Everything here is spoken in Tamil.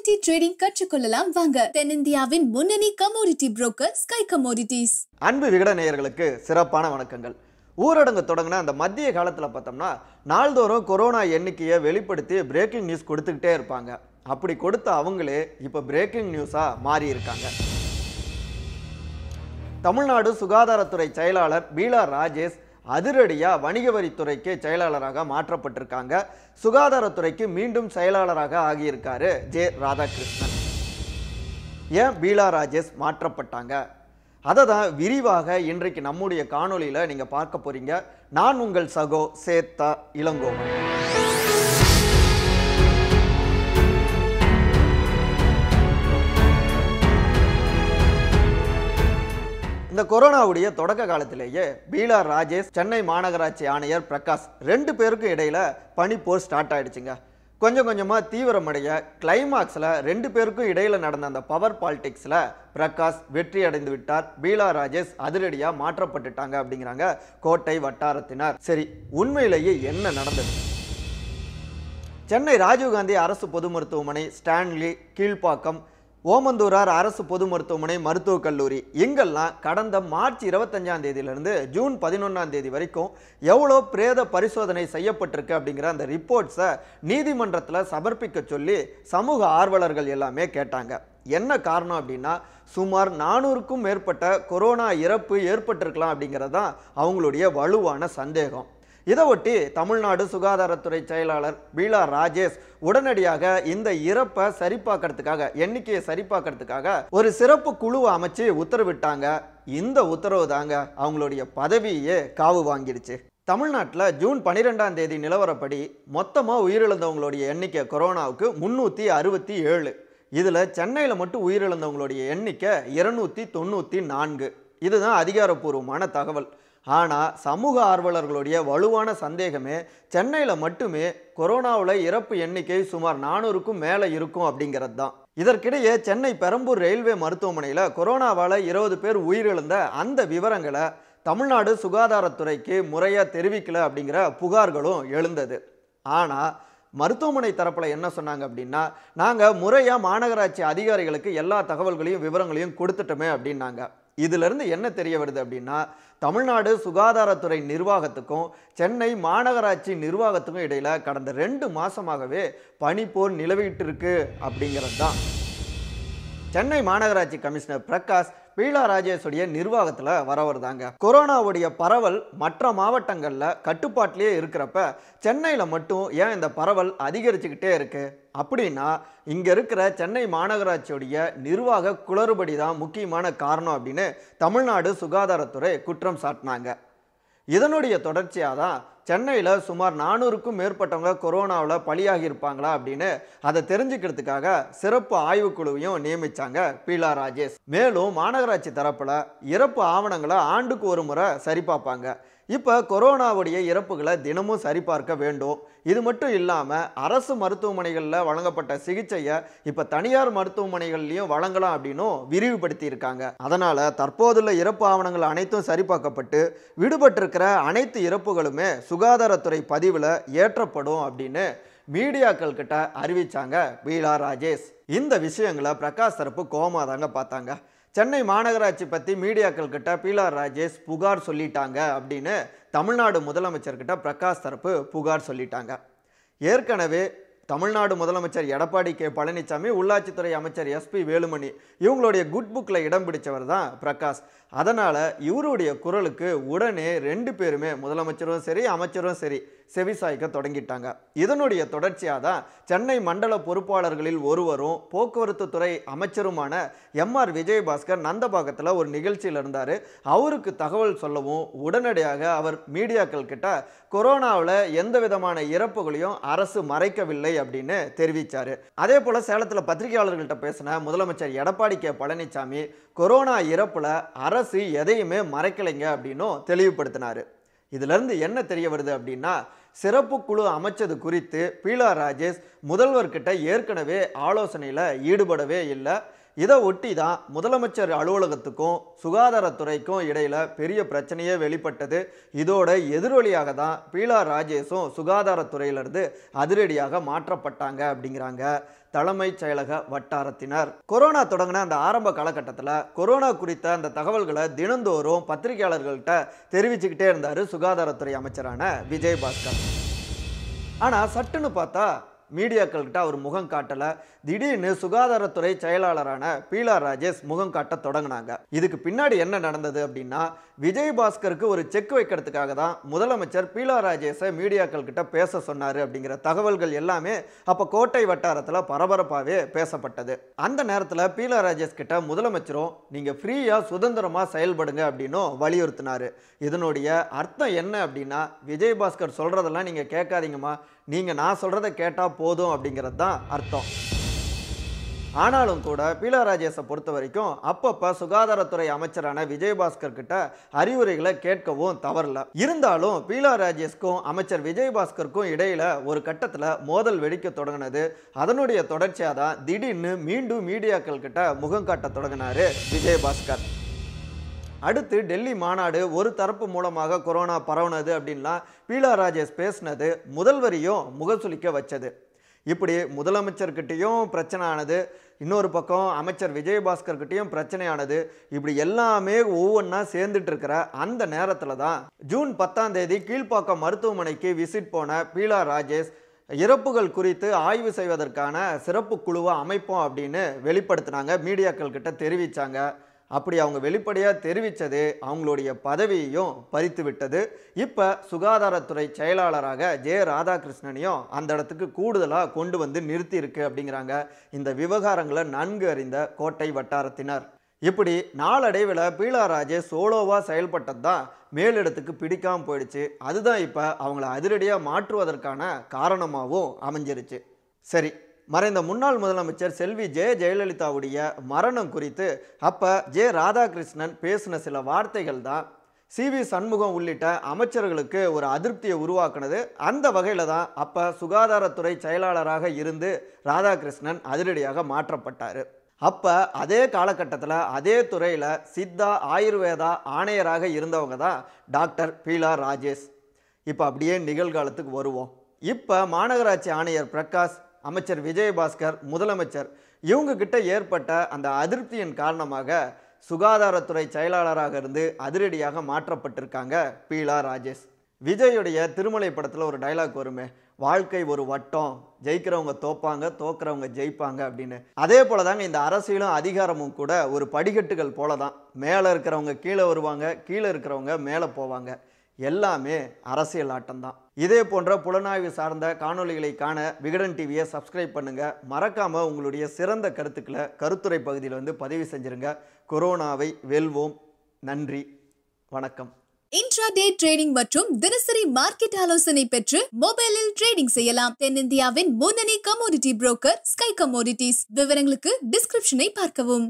கமோடிட்டி ட்ரேடிங் கற்றுக்கொள்ளலாம் வாங்க தென்னிந்தியாவின் முன்னணி கமோடிட்டி புரோக்கர் ஸ்கை கமோடிட்டிஸ் அன்பு விகட நேயர்களுக்கு சிறப்பான வணக்கங்கள் ஊரடங்கு தொடங்கின அந்த மத்திய காலத்தில் பார்த்தோம்னா நாள்தோறும் கொரோனா எண்ணிக்கையை வெளிப்படுத்தி பிரேக்கிங் நியூஸ் கொடுத்துக்கிட்டே இருப்பாங்க அப்படி கொடுத்த அவங்களே இப்போ பிரேக்கிங் நியூஸாக மாறி இருக்காங்க தமிழ்நாடு சுகாதாரத்துறை செயலாளர் பீலா ராஜேஷ் அதிரடியாக வணிக வரித்துறைக்கு செயலாளராக மாற்றப்பட்டிருக்காங்க சுகாதாரத்துறைக்கு மீண்டும் செயலாளராக ஆகியிருக்காரு ஜே ராதாகிருஷ்ணன் ஏன் பீலா ராஜேஷ் மாற்றப்பட்டாங்க அதை தான் விரிவாக இன்றைக்கு நம்முடைய காணொலியில் நீங்கள் பார்க்க போகிறீங்க நான் உங்கள் சகோ சேத்தா இளங்கோவன் இந்த கொரோனாவுடைய தொடக்க காலத்திலேயே பீலா ராஜேஷ் சென்னை மாநகராட்சி ஆணையர் பிரகாஷ் ரெண்டு பேருக்கும் இடையில பனி போர் ஸ்டார்ட் ஆயிடுச்சுங்க கொஞ்சம் கொஞ்சமாக தீவிரமடைய கிளைமாக்ஸில் ரெண்டு பேருக்கும் இடையில் நடந்த அந்த பவர் பாலிடிக்ஸில் பிரகாஷ் வெற்றி அடைந்து விட்டார் பீலா ராஜேஷ் அதிரடியாக மாற்றப்பட்டுட்டாங்க அப்படிங்கிறாங்க கோட்டை வட்டாரத்தினார் சரி உண்மையிலேயே என்ன நடந்தது சென்னை ராஜீவ்காந்தி அரசு பொது மருத்துவமனை ஸ்டான்லி கீழ்ப்பாக்கம் ஓமந்தூரார் அரசு பொது மருத்துவமனை மருத்துவக் கல்லூரி எங்கெல்லாம் கடந்த மார்ச் இருபத்தஞ்சாம் தேதியிலிருந்து ஜூன் பதினொன்றாம் தேதி வரைக்கும் எவ்வளோ பிரேத பரிசோதனை செய்யப்பட்டிருக்கு அப்படிங்கிற அந்த ரிப்போர்ட்ஸை நீதிமன்றத்தில் சமர்ப்பிக்க சொல்லி சமூக ஆர்வலர்கள் எல்லாமே கேட்டாங்க என்ன காரணம் அப்படின்னா சுமார் நானூறுக்கும் மேற்பட்ட கொரோனா இறப்பு ஏற்பட்டிருக்கலாம் அப்படிங்கிறது தான் அவங்களுடைய வலுவான சந்தேகம் இதை ஒட்டி தமிழ்நாடு சுகாதாரத்துறை செயலாளர் பீலா ராஜேஷ் உடனடியாக இந்த இறப்பை சரிபார்க்கறதுக்காக எண்ணிக்கையை சரிபார்க்கறதுக்காக ஒரு சிறப்பு குழுவை அமைச்சு உத்தரவிட்டாங்க இந்த உத்தரவு தாங்க அவங்களுடைய பதவியே காவு வாங்கிடுச்சு தமிழ்நாட்டில் ஜூன் பனிரெண்டாம் தேதி நிலவரப்படி மொத்தமாக உயிரிழந்தவங்களுடைய எண்ணிக்கை கொரோனாவுக்கு முந்நூற்றி அறுபத்தி ஏழு இதில் சென்னையில் மட்டும் உயிரிழந்தவங்களுடைய எண்ணிக்கை இருநூற்றி தொண்ணூற்றி நான்கு இதுதான் அதிகாரப்பூர்வமான தகவல் ஆனால் சமூக ஆர்வலர்களுடைய வலுவான சந்தேகமே சென்னையில் மட்டுமே கொரோனாவில் இறப்பு எண்ணிக்கை சுமார் நானூறுக்கும் மேலே இருக்கும் அப்படிங்கிறது தான் இதற்கிடையே சென்னை பெரம்பூர் ரயில்வே மருத்துவமனையில் கொரோனாவால் இருபது பேர் உயிரிழந்த அந்த விவரங்களை தமிழ்நாடு சுகாதாரத்துறைக்கு முறையாக தெரிவிக்கல அப்படிங்கிற புகார்களும் எழுந்தது ஆனால் மருத்துவமனை தரப்பில் என்ன சொன்னாங்க அப்படின்னா நாங்கள் முறையாக மாநகராட்சி அதிகாரிகளுக்கு எல்லா தகவல்களையும் விவரங்களையும் கொடுத்துட்டோமே அப்படின்னாங்க இதிலிருந்து என்ன தெரிய வருது அப்படின்னா தமிழ்நாடு சுகாதாரத்துறை நிர்வாகத்துக்கும் சென்னை மாநகராட்சி நிர்வாகத்துக்கும் இடையில் கடந்த ரெண்டு மாதமாகவே பனிப்போர் நிலவிட்டு இருக்கு அப்படிங்கிறது தான் சென்னை மாநகராட்சி கமிஷனர் பிரகாஷ் பீலா ராஜேஷுடைய நிர்வாகத்தில் வர வருதாங்க கொரோனாவுடைய பரவல் மற்ற மாவட்டங்களில் கட்டுப்பாட்டிலே இருக்கிறப்ப சென்னையில் மட்டும் ஏன் இந்த பரவல் அதிகரிச்சுக்கிட்டே இருக்குது அப்படின்னா இங்கே இருக்கிற சென்னை மாநகராட்சியுடைய நிர்வாக குளறுபடி தான் முக்கியமான காரணம் அப்படின்னு தமிழ்நாடு சுகாதாரத்துறை குற்றம் சாட்டினாங்க இதனுடைய தொடர்ச்சியாக தான் சென்னையில் சுமார் நானூறுக்கும் மேற்பட்டவங்க கொரோனாவில் பலியாகி இருப்பாங்களா அப்படின்னு அதை தெரிஞ்சுக்கிறதுக்காக சிறப்பு ஆய்வுக்குழுவையும் நியமித்தாங்க பீலா ராஜேஷ் மேலும் மாநகராட்சி தரப்பில் இறப்பு ஆவணங்களை ஆண்டுக்கு ஒரு முறை சரிபார்ப்பாங்க இப்போ கொரோனாவுடைய இறப்புகளை தினமும் சரிபார்க்க வேண்டும் இது மட்டும் இல்லாமல் அரசு மருத்துவமனைகளில் வழங்கப்பட்ட சிகிச்சையை இப்போ தனியார் மருத்துவமனைகள்லையும் வழங்கலாம் அப்படின்னும் விரிவுபடுத்தியிருக்காங்க அதனால் தற்போதுள்ள இறப்பு ஆவணங்கள் அனைத்தும் சரிபார்க்கப்பட்டு விடுபட்டிருக்கிற அனைத்து இறப்புகளுமே சுகாதாரத்துறை பதிவில் ஏற்றப்படும் அப்படின்னு மீடியாக்கள் கிட்ட அறிவிச்சாங்க பீலா ராஜேஷ் இந்த விஷயங்களை பிரகாஷ் தரப்பு கோமாதாங்க பார்த்தாங்க சென்னை மாநகராட்சி பற்றி மீடியாக்கள் கிட்ட பீலார் ராஜேஷ் புகார் சொல்லிட்டாங்க அப்படின்னு தமிழ்நாடு முதலமைச்சர்கிட்ட பிரகாஷ் தரப்பு புகார் சொல்லிட்டாங்க ஏற்கனவே தமிழ்நாடு முதலமைச்சர் எடப்பாடி கே பழனிசாமி உள்ளாட்சித்துறை அமைச்சர் எஸ்பி வேலுமணி இவங்களுடைய குட் புக்கில் இடம் பிடிச்சவர் தான் பிரகாஷ் அதனால் இவருடைய குரலுக்கு உடனே ரெண்டு பேருமே முதலமைச்சரும் சரி அமைச்சரும் சரி செவிசாய்க்க தொடங்கிட்டாங்க இதனுடைய தொடர்ச்சியாக தான் சென்னை மண்டல பொறுப்பாளர்களில் ஒருவரும் போக்குவரத்து துறை அமைச்சருமான எம் ஆர் விஜயபாஸ்கர் நந்தபாகத்தில் ஒரு நிகழ்ச்சியில் இருந்தார் அவருக்கு தகவல் சொல்லவும் உடனடியாக அவர் மீடியாக்கள் கிட்ட கொரோனாவில் எந்த விதமான இறப்புகளையும் அரசு மறைக்கவில்லை அப்படின்னு தெரிவித்தார் அதே போல் சேலத்தில் பத்திரிகையாளர்கள்ட்ட பேசின முதலமைச்சர் எடப்பாடி கே பழனிசாமி கொரோனா இறப்பில் அரசு எதையுமே மறைக்கலைங்க அப்படின்னும் தெளிவுபடுத்தினார் இதிலிருந்து என்ன தெரிய வருது அப்படின்னா சிறப்பு குழு அமைச்சது குறித்து பீலா ராஜேஷ் முதல்வர்கிட்ட ஏற்கனவே ஆலோசனையில் ஈடுபடவே இல்லை இதை ஒட்டி தான் முதலமைச்சர் அலுவலகத்துக்கும் சுகாதாரத்துறைக்கும் இடையில் பெரிய பிரச்சனையே வெளிப்பட்டது இதோட எதிரொலியாக தான் பீலா ராஜேஷும் சுகாதாரத்துறையிலிருந்து அதிரடியாக மாற்றப்பட்டாங்க அப்படிங்கிறாங்க தலைமைச் செயலக வட்டாரத்தினர் கொரோனா தொடங்கின அந்த ஆரம்ப காலகட்டத்தில் கொரோனா குறித்த அந்த தகவல்களை தினந்தோறும் பத்திரிகையாளர்கள்ட்ட தெரிவிச்சுக்கிட்டே இருந்தார் சுகாதாரத்துறை அமைச்சரான விஜய் பாஸ்கர் ஆனால் சட்டுன்னு பார்த்தா மீடியாக்கள்கிட்ட அவர் முகம் காட்டலை திடீர்னு சுகாதாரத்துறை செயலாளரான பீலா ராஜேஷ் முகம் காட்ட தொடங்கினாங்க இதுக்கு பின்னாடி என்ன நடந்தது அப்படின்னா விஜய் பாஸ்கருக்கு ஒரு செக் வைக்கிறதுக்காக தான் முதலமைச்சர் பீலா ராஜேஷை மீடியாக்கள் கிட்ட பேச சொன்னார் அப்படிங்கிற தகவல்கள் எல்லாமே அப்போ கோட்டை வட்டாரத்தில் பரபரப்பாகவே பேசப்பட்டது அந்த நேரத்தில் பீலா ராஜேஷ் கிட்ட முதலமைச்சரும் நீங்கள் ஃப்ரீயாக சுதந்திரமாக செயல்படுங்க அப்படின்னும் வலியுறுத்தினார் இதனுடைய அர்த்தம் என்ன அப்படின்னா விஜயபாஸ்கர் சொல்கிறதெல்லாம் நீங்கள் கேட்காதீங்கம்மா நீங்கள் நான் சொல்கிறத கேட்டால் போதும் அப்படிங்கிறது தான் அர்த்தம் ஆனாலும் கூட பீலா ராஜேஷை பொறுத்த வரைக்கும் அப்பப்போ சுகாதாரத்துறை அமைச்சரான விஜயபாஸ்கர் கிட்ட அறிவுரைகளை கேட்கவும் தவறல இருந்தாலும் பீலா ராஜேஷ்க்கும் அமைச்சர் விஜயபாஸ்கருக்கும் இடையில ஒரு கட்டத்தில் மோதல் வெடிக்க தொடங்கினது அதனுடைய தொடர்ச்சியாக தான் திடீர்னு மீண்டும் மீடியாக்கள் கிட்ட முகம் காட்ட தொடங்கினாரு விஜயபாஸ்கர் அடுத்து டெல்லி மாநாடு ஒரு தரப்பு மூலமாக கொரோனா பரவுனது அப்படின்லாம் பீலா ராஜேஷ் பேசினது முதல்வரையும் முகசுலிக்க வச்சது இப்படி முதலமைச்சர்கிட்டையும் பிரச்சனை ஆனது இன்னொரு பக்கம் அமைச்சர் விஜயபாஸ்கர்கிட்டையும் பிரச்சனையானது இப்படி எல்லாமே ஒவ்வொன்றா சேர்ந்துட்டு இருக்கிற அந்த நேரத்தில் தான் ஜூன் பத்தாம் தேதி கீழ்ப்பாக்கம் மருத்துவமனைக்கு விசிட் போன பீலா ராஜேஷ் இறப்புகள் குறித்து ஆய்வு செய்வதற்கான சிறப்பு குழுவை அமைப்போம் அப்படின்னு வெளிப்படுத்தினாங்க மீடியாக்கள் கிட்ட தெரிவித்தாங்க அப்படி அவங்க வெளிப்படையாக தெரிவித்தது அவங்களுடைய பதவியையும் பறித்து விட்டது இப்போ சுகாதாரத்துறை செயலாளராக ஜே ராதாகிருஷ்ணனையும் அந்த இடத்துக்கு கூடுதலாக கொண்டு வந்து நிறுத்தியிருக்கு அப்படிங்கிறாங்க இந்த விவகாரங்களை நன்கு அறிந்த கோட்டை வட்டாரத்தினர் இப்படி நாளடைவில் பீலா சோலோவாக செயல்பட்டது தான் மேலிடத்துக்கு பிடிக்காமல் போயிடுச்சு அதுதான் இப்போ அவங்கள அதிரடியாக மாற்றுவதற்கான காரணமாகவும் அமைஞ்சிருச்சு சரி மறைந்த முன்னாள் முதலமைச்சர் செல்வி ஜெய ஜெயலலிதாவுடைய மரணம் குறித்து அப்போ ஜே ராதாகிருஷ்ணன் பேசின சில வார்த்தைகள் தான் சி வி சண்முகம் உள்ளிட்ட அமைச்சர்களுக்கு ஒரு அதிருப்தியை உருவாக்குனது அந்த வகையில் தான் அப்போ சுகாதாரத்துறை செயலாளராக இருந்து ராதாகிருஷ்ணன் அதிரடியாக மாற்றப்பட்டார் அப்போ அதே காலகட்டத்தில் அதே துறையில் சித்தா ஆயுர்வேதா ஆணையராக இருந்தவங்க தான் டாக்டர் பீலா ராஜேஷ் இப்போ அப்படியே நிகழ்காலத்துக்கு வருவோம் இப்போ மாநகராட்சி ஆணையர் பிரகாஷ் அமைச்சர் விஜயபாஸ்கர் முதலமைச்சர் இவங்கக்கிட்ட ஏற்பட்ட அந்த அதிருப்தியின் காரணமாக சுகாதாரத்துறை செயலாளராக இருந்து அதிரடியாக மாற்றப்பட்டிருக்காங்க பீலா ராஜேஷ் விஜயுடைய திருமலை படத்தில் ஒரு டைலாக் வருமே வாழ்க்கை ஒரு வட்டம் ஜெயிக்கிறவங்க தோப்பாங்க தோக்கிறவங்க ஜெயிப்பாங்க அப்படின்னு அதே போல தாங்க இந்த அரசியலும் அதிகாரமும் கூட ஒரு படிக்கட்டுகள் போல தான் மேலே இருக்கிறவங்க கீழே வருவாங்க கீழே இருக்கிறவங்க மேலே போவாங்க எல்லாமே அரசியல் ஆட்டம்தான் இதே போன்ற புலனாய்வு சார்ந்த காணொலிகளை காண விகடன் டிவியை சப்ஸ்கிரைப் பண்ணுங்கள் மறக்காமல் உங்களுடைய சிறந்த கருத்துக்களை கருத்துரை பகுதியில் வந்து பதிவு செஞ்சுருங்க கொரோனாவை வெல்வோம் நன்றி வணக்கம் இன்ட்ரா டே ட்ரேடிங் மற்றும் தினசரி மார்க்கெட் ஆலோசனை பெற்று மொபைலில் ட்ரேடிங் செய்யலாம் தென்னிந்தியாவின் முன்னணி கமோடிட்டி புரோக்கர் ஸ்கை கமோடிட்டிஸ் விவரங்களுக்கு டிஸ்கிரிப்ஷனை பார்க்கவும்